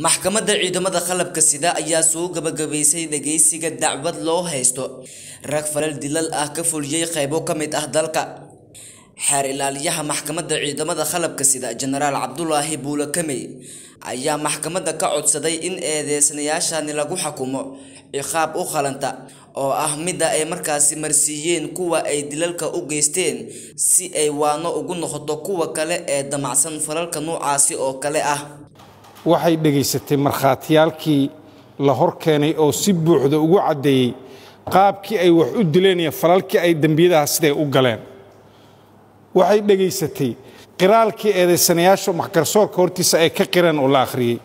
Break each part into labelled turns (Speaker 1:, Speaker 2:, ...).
Speaker 1: maxkamadda ciidamada qalabka sida ayaa soo gabagabaysay dhageysiga dacwad loo haysto rag falal dilal ah ka fuliyey qaybo ka mid ah dalka xeer ilaaliyaha maxkamadda ciidamada qalabka sida jenaraal cabdulaahi buule kamey ayaa maxkamadda ka codsaday in eedeysanayaashani lagu xukumo ciqaab u qalanta oo ah midda ay markaasi marsiiyeen kuwa ay dilalka u geysteen si ay waano ugu noqoto kuwa kale ee damacsan falalka nuucaasi oo kale ah
Speaker 2: waxay dhegaysatay markhaatiyaalkii la hor keenay oo si buuxda ugu caddeeyey qaabkii ay wax u dileen iyo falalkii ay dembiyadaha siday u galeen waxay dhegaysatay qiraalkii eedaysanayaasha maxgarsoorka hortiisa ay ka qireen oo la akhriyey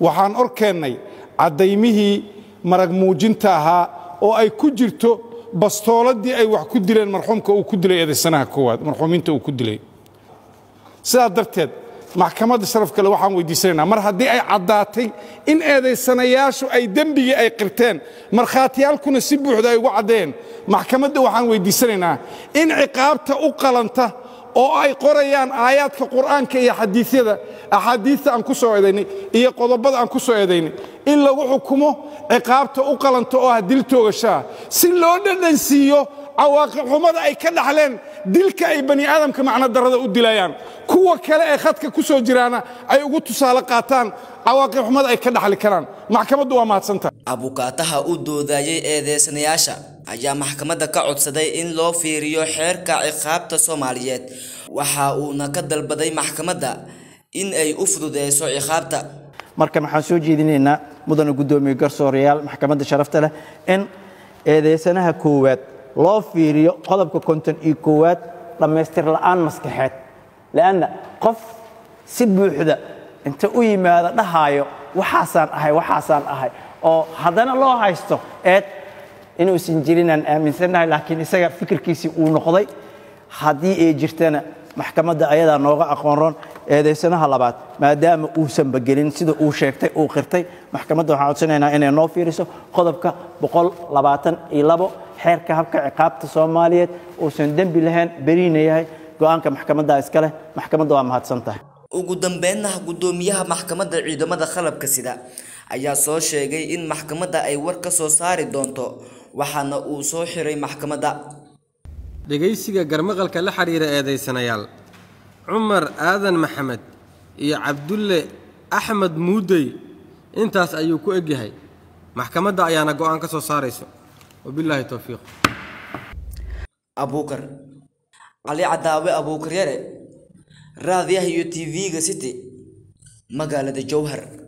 Speaker 2: waxaan orkeennay caddaymihii marag muujinta ahaa oo ay ku jirto bastooladii ay wax ku dileen marxuumka uu ku dilay eedaysanaha koowaad marxuumiinta uu ku dilay sidaa darteed maxkamadda sharafkale waxaan weydiisanaynaa mar haddii ay caddaatay in eedaysanayaashu ay dembigii ay qirteen markhaatiyaalkuna si buuxda ay ugu caddeen maxkamadda waxaan weydiisanaynaa in ciqaabta u qalanta oo ay qorayaan aayaadka qur'aanka iyo xadiidyada axaadiista aan ku soo eedaynay iyo qodobada aan ku soo eedaynay in lagu xukumo ciqaabta u qalanta oo ah dil toogashaa si loo dhadhansiiyo cawaaqib xumada ay ka dhaxleen dilka ay bani aadamka macno darada u dilayaan kuwa kale ee khadka ku soo jiraana ay ugu tusaale qaataan cawaaqib xumada ay ka dhaxli karaan maxkamaddu waa mahadsantaha
Speaker 1: abukaataha u doodayey eedeysanayaasha ayaa maxkamadda ka codsaday in loo fiiriyo xeerka ciqaabta soomaaliyeed waxa uuna ka dalbaday maxkamadda in ay u fududeyso ciqaabta
Speaker 3: marka waxaan soo jeedinaynaa mudana guddoomiye garsoorayaal maxkamadda sharafta leh in eedeysanaha koowaad loo fiiriyo qodobka konton iyo koowaad dhammaystir la'aan maskaxeed laanna qof si buuxda inta u yimaada dhahaayo waxaasaan ahay waxaasaan ahay oo haddana loo haysto eed inuusan jirinaan aaminsannahay laakiin isaga fikirkiisii uu noqday haddii ay jirtana maxkamadda ayadaa nooga aqoonroon eedaysanaha labaad maadaama uusanba gelin sida uu sheegtay uu qirtay maxkamadda waxaan codsanaynaa inay noo fiiriso qodobka xeerka habka ciqaabta soomaaliyeed uusan dembi lahayn beriina yahay go-aanka maxkamadda iskaleh maxkamadda waa mahadsan tahay
Speaker 1: ugu dambeynna guddoomiyaha maxkamadda ciidamada qalabka sida ayaa soo sheegay in maxkamadda ay war ka soo saari doonto waxaana uu soo xiray maxkamadda
Speaker 4: dhegaysiga garmaqalka la xidhiira eedaysanayaal cumar aadan maxamed iyo cabdulle axmed muudey intaas ayuu ku egyahay maxkamadda ayaana go'aan ka soo saarayso
Speaker 1: wabilaahi towfiiq abuukar cali cadaawe abuukaryare raadiyaha iyo t v ga city magaalada jowhar